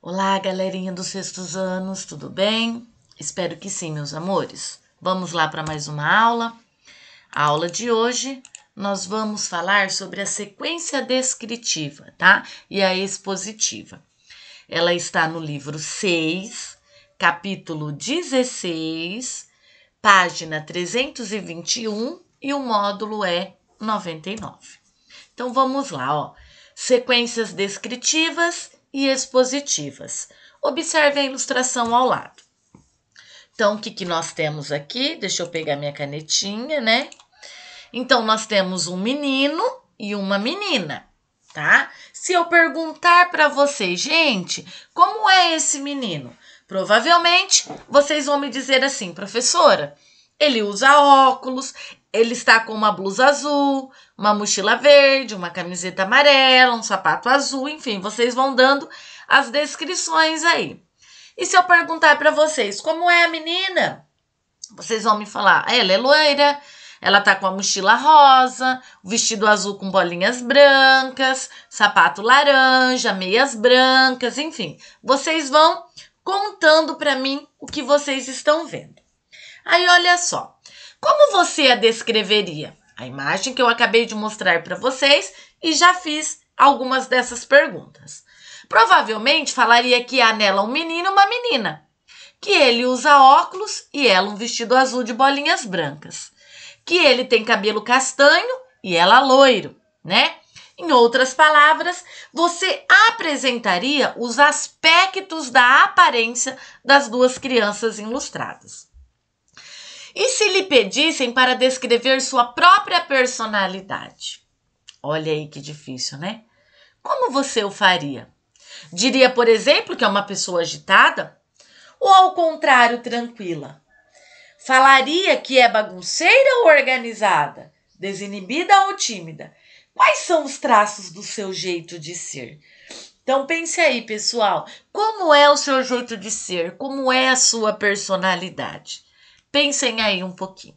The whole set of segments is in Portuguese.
Olá, galerinha dos sextos anos, tudo bem? Espero que sim, meus amores. Vamos lá para mais uma aula. A aula de hoje nós vamos falar sobre a sequência descritiva, tá? E a expositiva. Ela está no livro 6, capítulo 16, página 321 e o módulo é 99. Então vamos lá, ó. Sequências descritivas e expositivas. Observe a ilustração ao lado. Então, o que, que nós temos aqui? Deixa eu pegar minha canetinha, né? Então, nós temos um menino e uma menina, tá? Se eu perguntar para vocês, gente, como é esse menino? Provavelmente vocês vão me dizer assim, professora, ele usa óculos, ele está com uma blusa azul, uma mochila verde, uma camiseta amarela, um sapato azul, enfim, vocês vão dando as descrições aí. E se eu perguntar para vocês como é a menina, vocês vão me falar: ela é loira, ela tá com a mochila rosa, vestido azul com bolinhas brancas, sapato laranja, meias brancas, enfim. Vocês vão contando para mim o que vocês estão vendo. Aí olha só. Como você a descreveria? A imagem que eu acabei de mostrar para vocês e já fiz algumas dessas perguntas. Provavelmente falaria que há nela um menino e uma menina, que ele usa óculos e ela um vestido azul de bolinhas brancas, que ele tem cabelo castanho e ela loiro, né? Em outras palavras, você apresentaria os aspectos da aparência das duas crianças ilustradas. E se lhe pedissem para descrever sua própria personalidade? Olha aí que difícil, né? Como você o faria? Diria, por exemplo, que é uma pessoa agitada? Ou ao contrário, tranquila? Falaria que é bagunceira ou organizada? Desinibida ou tímida? Quais são os traços do seu jeito de ser? Então pense aí, pessoal, como é o seu jeito de ser? Como é a sua personalidade? Pensem aí um pouquinho.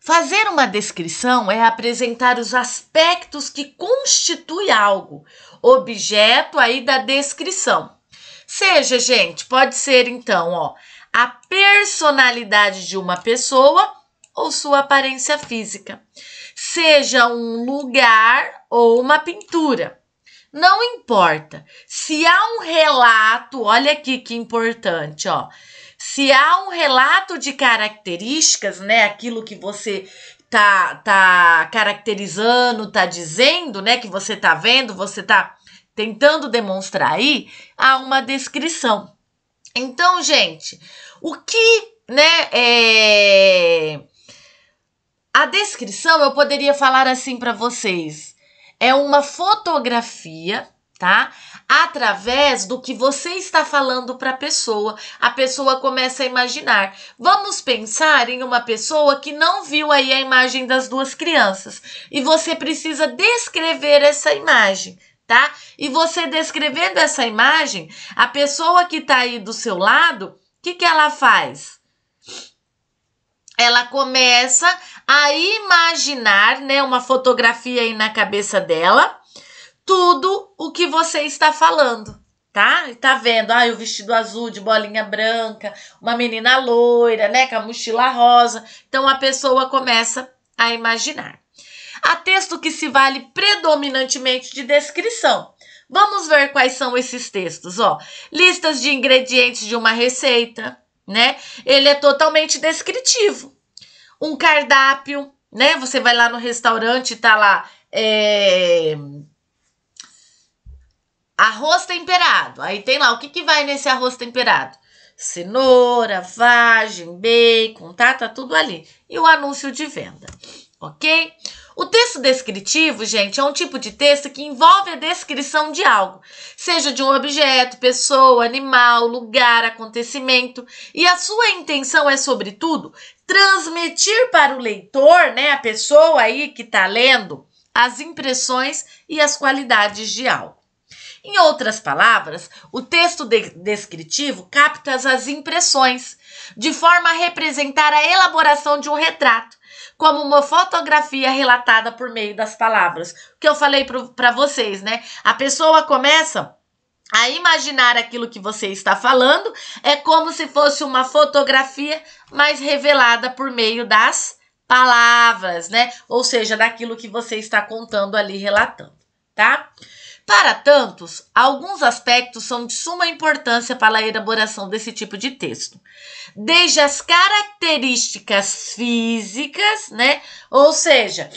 Fazer uma descrição é apresentar os aspectos que constitui algo, objeto aí da descrição. Seja, gente, pode ser então, ó, a personalidade de uma pessoa ou sua aparência física. Seja um lugar ou uma pintura. Não importa. Se há um relato, olha aqui que importante, ó. Se há um relato de características, né, aquilo que você tá tá caracterizando, tá dizendo, né, que você tá vendo, você tá tentando demonstrar aí, há uma descrição. Então, gente, o que, né, é a descrição eu poderia falar assim para vocês, é uma fotografia, tá? Através do que você está falando para a pessoa, a pessoa começa a imaginar. Vamos pensar em uma pessoa que não viu aí a imagem das duas crianças e você precisa descrever essa imagem. Tá? E você descrevendo essa imagem, a pessoa que está aí do seu lado, o que, que ela faz? ela começa a imaginar, né, uma fotografia aí na cabeça dela, tudo o que você está falando, tá? Está tá vendo, ah, o vestido azul de bolinha branca, uma menina loira, né, com a mochila rosa. Então a pessoa começa a imaginar. Há texto que se vale predominantemente de descrição. Vamos ver quais são esses textos, ó. Listas de ingredientes de uma receita, né? Ele é totalmente descritivo. Um cardápio, né? Você vai lá no restaurante e tá lá. É... Arroz temperado. Aí tem lá o que, que vai nesse arroz temperado? Cenoura, vagem, bacon, tá? Tá tudo ali. E o anúncio de venda, ok? O texto descritivo, gente, é um tipo de texto que envolve a descrição de algo, seja de um objeto, pessoa, animal, lugar, acontecimento, e a sua intenção é, sobretudo, transmitir para o leitor, né, a pessoa aí que está lendo, as impressões e as qualidades de algo. Em outras palavras, o texto de descritivo capta as impressões, de forma a representar a elaboração de um retrato como uma fotografia relatada por meio das palavras. O que eu falei para vocês, né? A pessoa começa a imaginar aquilo que você está falando, é como se fosse uma fotografia, mas revelada por meio das palavras, né? Ou seja, daquilo que você está contando ali, relatando, tá? Para tantos, alguns aspectos são de suma importância para a elaboração desse tipo de texto. Desde as características físicas, né? Ou seja,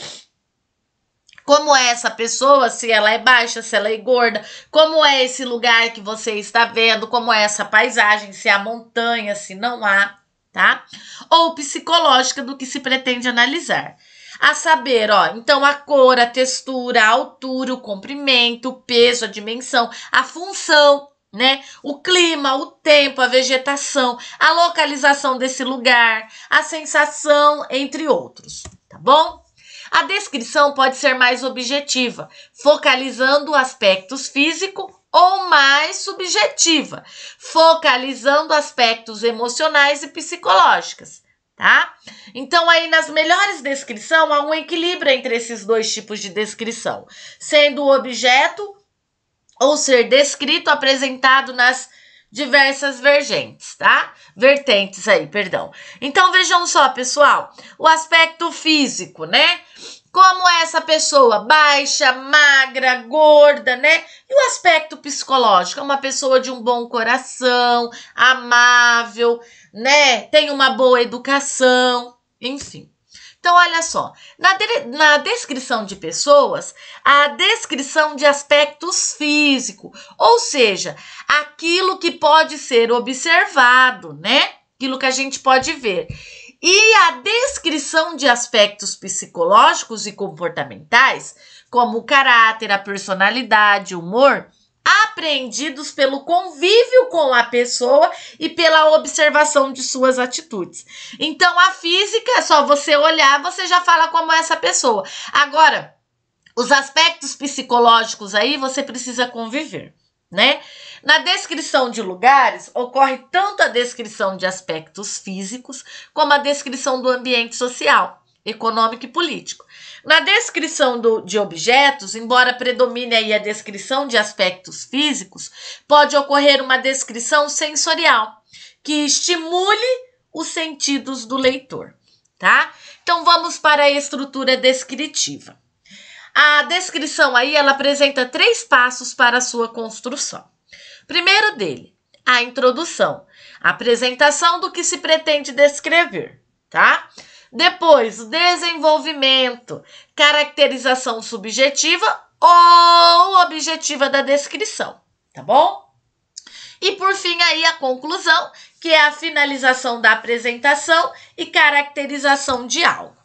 como é essa pessoa, se ela é baixa, se ela é gorda, como é esse lugar que você está vendo, como é essa paisagem, se há montanha, se não há, tá? Ou psicológica do que se pretende analisar a saber, ó, então a cor, a textura, a altura, o comprimento, o peso, a dimensão, a função, né? O clima, o tempo, a vegetação, a localização desse lugar, a sensação, entre outros, tá bom? A descrição pode ser mais objetiva, focalizando aspectos físico ou mais subjetiva, focalizando aspectos emocionais e psicológicos tá? Então aí nas melhores descrição há um equilíbrio entre esses dois tipos de descrição, sendo o objeto ou ser descrito apresentado nas diversas vergentes, tá? Vertentes aí, perdão. Então vejam só, pessoal, o aspecto físico, né? Como é essa pessoa baixa, magra, gorda, né? E o aspecto psicológico? É uma pessoa de um bom coração, amável, né? Tem uma boa educação, enfim. Então, olha só, na, de na descrição de pessoas, a descrição de aspectos físicos, ou seja, aquilo que pode ser observado, né? Aquilo que a gente pode ver. E a descrição de aspectos psicológicos e comportamentais, como o caráter, a personalidade, o humor, apreendidos pelo convívio com a pessoa e pela observação de suas atitudes. Então, a física, é só você olhar, você já fala como é essa pessoa. Agora, os aspectos psicológicos aí você precisa conviver né? Na descrição de lugares, ocorre tanto a descrição de aspectos físicos, como a descrição do ambiente social, econômico e político. Na descrição do, de objetos, embora predomine aí a descrição de aspectos físicos, pode ocorrer uma descrição sensorial, que estimule os sentidos do leitor, tá? Então vamos para a estrutura descritiva. A descrição aí ela apresenta três passos para a sua construção. Primeiro dele, a introdução, a apresentação do que se pretende descrever, tá? Depois, o desenvolvimento, caracterização subjetiva ou objetiva da descrição, tá bom? E por fim aí a conclusão, que é a finalização da apresentação e caracterização de algo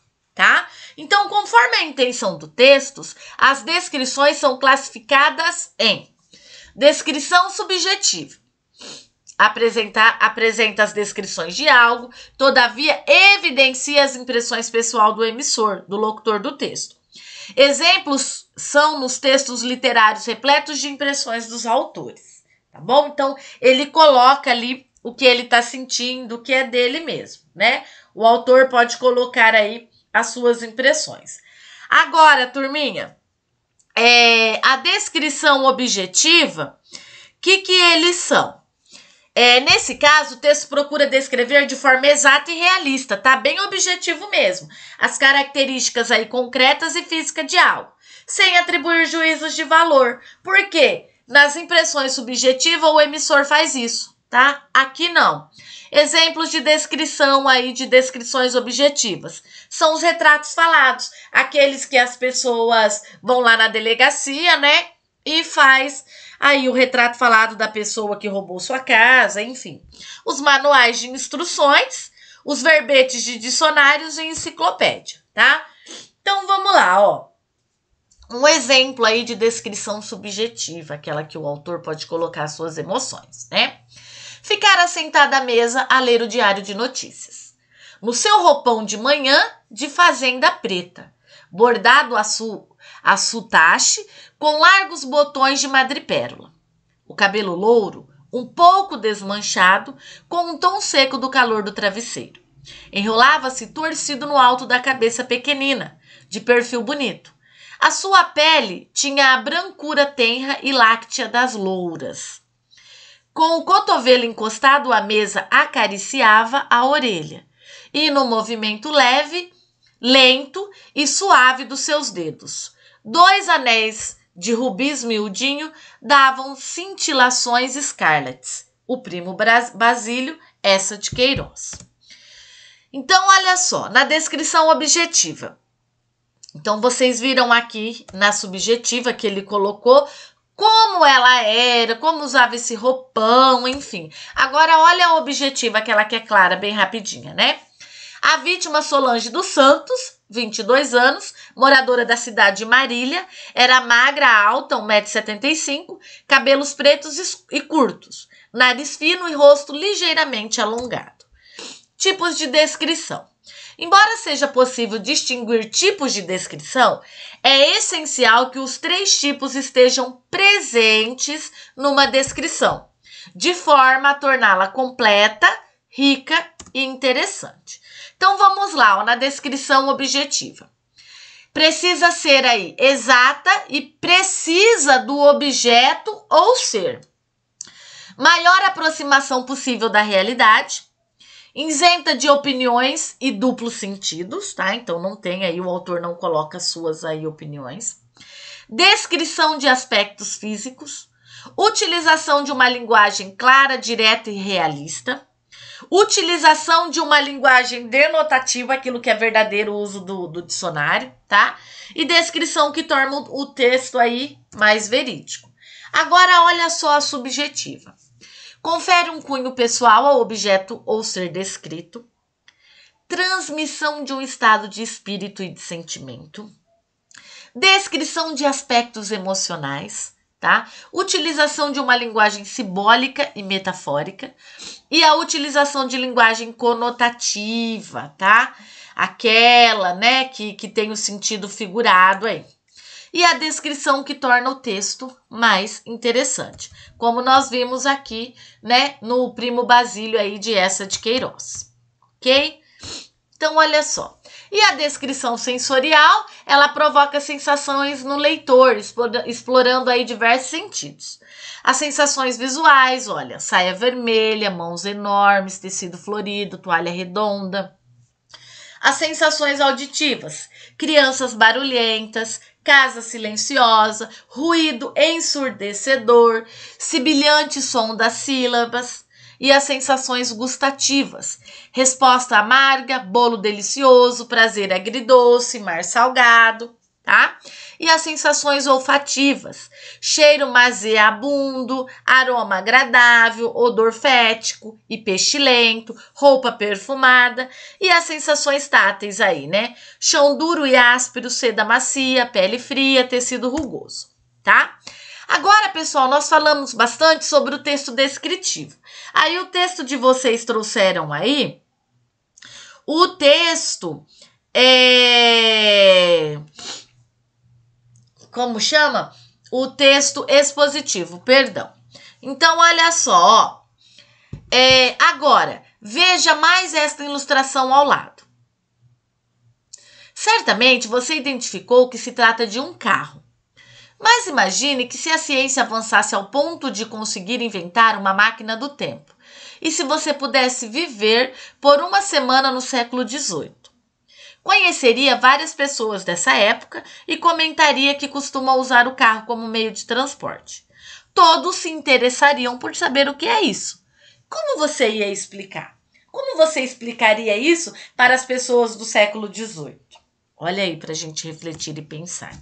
tá? Então, conforme a intenção do texto, as descrições são classificadas em descrição subjetiva. Apresentar, apresenta as descrições de algo, todavia evidencia as impressões pessoal do emissor, do locutor do texto. Exemplos são nos textos literários repletos de impressões dos autores, tá bom? Então, ele coloca ali o que ele está sentindo, o que é dele mesmo, né? O autor pode colocar aí as suas impressões. Agora, turminha, é, a descrição objetiva, o que, que eles são? É, nesse caso, o texto procura descrever de forma exata e realista, tá bem objetivo mesmo, as características aí concretas e físicas de algo, sem atribuir juízos de valor. Por quê? Nas impressões subjetivas, o emissor faz isso tá? Aqui não. Exemplos de descrição aí, de descrições objetivas. São os retratos falados, aqueles que as pessoas vão lá na delegacia, né? E faz aí o retrato falado da pessoa que roubou sua casa, enfim. Os manuais de instruções, os verbetes de dicionários e enciclopédia, tá? Então vamos lá, ó. Um exemplo aí de descrição subjetiva, aquela que o autor pode colocar suas emoções, né? ficara sentada à mesa a ler o diário de notícias. No seu roupão de manhã, de fazenda preta, bordado a, su, a sutache, com largos botões de madrepérola. O cabelo louro, um pouco desmanchado, com um tom seco do calor do travesseiro. Enrolava-se torcido no alto da cabeça pequenina, de perfil bonito. A sua pele tinha a brancura tenra e láctea das louras. Com o cotovelo encostado à mesa, acariciava a orelha. E no movimento leve, lento e suave dos seus dedos, dois anéis de rubis miudinho davam cintilações escarlates. O primo Basílio, essa de Queiroz. Então, olha só, na descrição objetiva. Então, vocês viram aqui na subjetiva que ele colocou como ela era, como usava esse roupão, enfim. Agora olha a objetiva que ela quer clara bem rapidinha, né? A vítima Solange dos Santos, 22 anos, moradora da cidade de Marília, era magra, alta, 1,75m, cabelos pretos e curtos, nariz fino e rosto ligeiramente alongado. Tipos de descrição. Embora seja possível distinguir tipos de descrição, é essencial que os três tipos estejam presentes numa descrição, de forma a torná-la completa, rica e interessante. Então vamos lá, ó, na descrição objetiva. Precisa ser aí exata e precisa do objeto ou ser. Maior aproximação possível da realidade isenta de opiniões e duplos sentidos, tá? Então não tem aí, o autor não coloca suas aí opiniões. Descrição de aspectos físicos, utilização de uma linguagem clara, direta e realista, utilização de uma linguagem denotativa, aquilo que é verdadeiro uso do, do dicionário, tá? E descrição que torna o texto aí mais verídico. Agora olha só a subjetiva confere um cunho pessoal ao objeto ou ser descrito, transmissão de um estado de espírito e de sentimento, descrição de aspectos emocionais, tá? Utilização de uma linguagem simbólica e metafórica e a utilização de linguagem conotativa, tá? Aquela, né, que, que tem o sentido figurado aí e a descrição que torna o texto mais interessante, como nós vimos aqui, né, no primo Basílio aí de essa de Queiroz, ok? Então olha só. E a descrição sensorial, ela provoca sensações no leitor, explorando aí diversos sentidos. As sensações visuais, olha, saia vermelha, mãos enormes, tecido florido, toalha redonda. As sensações auditivas, crianças barulhentas, casa silenciosa, ruído ensurdecedor, sibilante som das sílabas e as sensações gustativas. Resposta amarga, bolo delicioso, prazer agridoce, mar salgado tá? E as sensações olfativas: cheiro maseabundo, aroma agradável, odor fético e pestilento, roupa perfumada e as sensações táteis aí, né? Chão duro e áspero, seda macia, pele fria, tecido rugoso, tá? Agora, pessoal, nós falamos bastante sobre o texto descritivo. Aí o texto de vocês trouxeram aí, o texto é como chama? O texto expositivo, perdão. Então, olha só, ó. É, agora, veja mais esta ilustração ao lado. Certamente você identificou que se trata de um carro. Mas imagine que se a ciência avançasse ao ponto de conseguir inventar uma máquina do tempo, e se você pudesse viver por uma semana no século XVIII. Conheceria várias pessoas dessa época e comentaria que costuma usar o carro como meio de transporte. Todos se interessariam por saber o que é isso. Como você ia explicar? Como você explicaria isso para as pessoas do século XVIII? Olha aí para a gente refletir e pensar.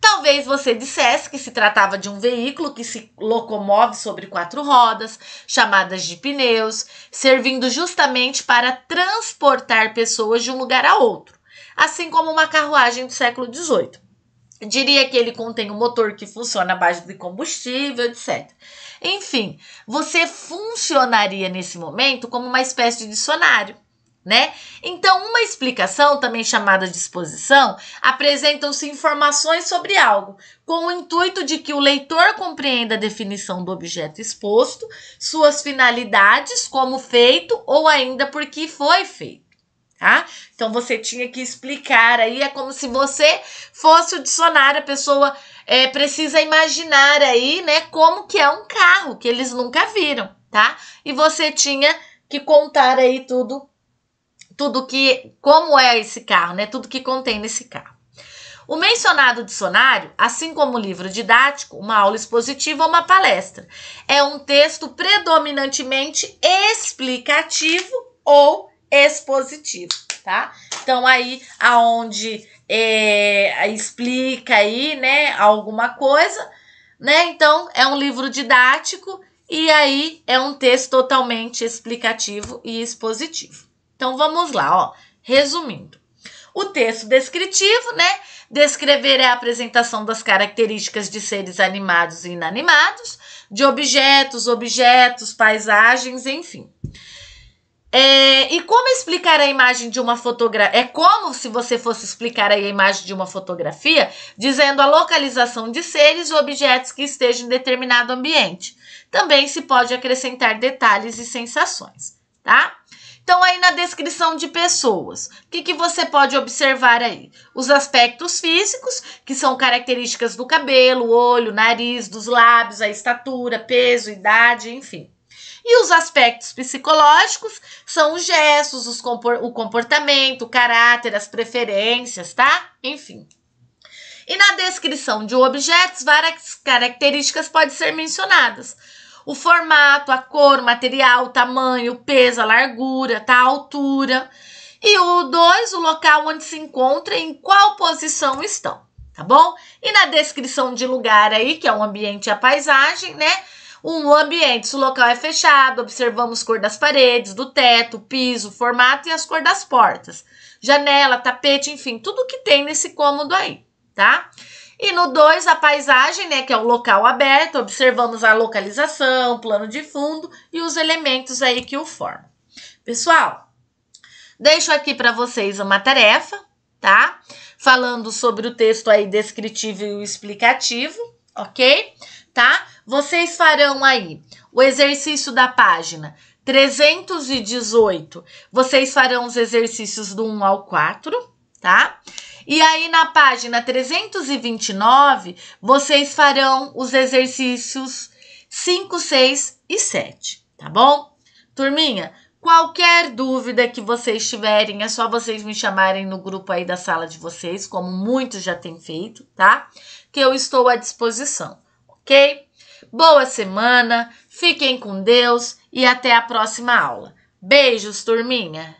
Talvez você dissesse que se tratava de um veículo que se locomove sobre quatro rodas, chamadas de pneus, servindo justamente para transportar pessoas de um lugar a outro, assim como uma carruagem do século XVIII. Diria que ele contém um motor que funciona à base de combustível, etc. Enfim, você funcionaria nesse momento como uma espécie de dicionário né? Então, uma explicação, também chamada de exposição, apresentam-se informações sobre algo, com o intuito de que o leitor compreenda a definição do objeto exposto, suas finalidades, como feito ou ainda por que foi feito. Tá? Então você tinha que explicar aí, é como se você fosse o dicionário, a pessoa é, precisa imaginar aí, né, como que é um carro que eles nunca viram, tá? E você tinha que contar aí tudo tudo que como é esse carro, né? Tudo que contém nesse carro. O mencionado dicionário, assim como o livro didático, uma aula expositiva ou uma palestra, é um texto predominantemente explicativo ou expositivo, tá? Então aí aonde é, explica aí, né, alguma coisa, né? Então é um livro didático e aí é um texto totalmente explicativo e expositivo. Então vamos lá, ó. Resumindo, o texto descritivo, né? Descrever é a apresentação das características de seres animados e inanimados, de objetos, objetos, paisagens, enfim. É, e como explicar a imagem de uma fotografia? É como se você fosse explicar a imagem de uma fotografia, dizendo a localização de seres ou objetos que estejam em determinado ambiente. Também se pode acrescentar detalhes e sensações, tá? Então, aí na descrição de pessoas, o que, que você pode observar aí? Os aspectos físicos, que são características do cabelo, olho, nariz, dos lábios, a estatura, peso, idade, enfim. E os aspectos psicológicos são os gestos, os compor o comportamento, o caráter, as preferências, tá? Enfim. E na descrição de objetos, várias características podem ser mencionadas o formato, a cor, o material, o tamanho, o peso, a largura, tá? a altura. E o 2, o local onde se encontra e em qual posição estão, tá bom? E na descrição de lugar aí, que é o ambiente e a paisagem, né? Um ambiente, se o local é fechado, observamos cor das paredes, do teto, piso, formato e as cor das portas. Janela, tapete, enfim, tudo que tem nesse cômodo aí, tá? E no 2, a paisagem, né, que é o local aberto, observamos a localização, plano de fundo e os elementos aí que o formam. Pessoal, deixo aqui para vocês uma tarefa, tá? Falando sobre o texto aí descritivo e explicativo, ok? Tá? Vocês farão aí o exercício da página 318. Vocês farão os exercícios do 1 ao 4, tá? E aí na página 329, vocês farão os exercícios 5, 6 e 7, tá bom? Turminha, qualquer dúvida que vocês tiverem, é só vocês me chamarem no grupo aí da sala de vocês, como muitos já têm feito, tá? Que eu estou à disposição, ok? Boa semana, fiquem com Deus e até a próxima aula. Beijos, turminha!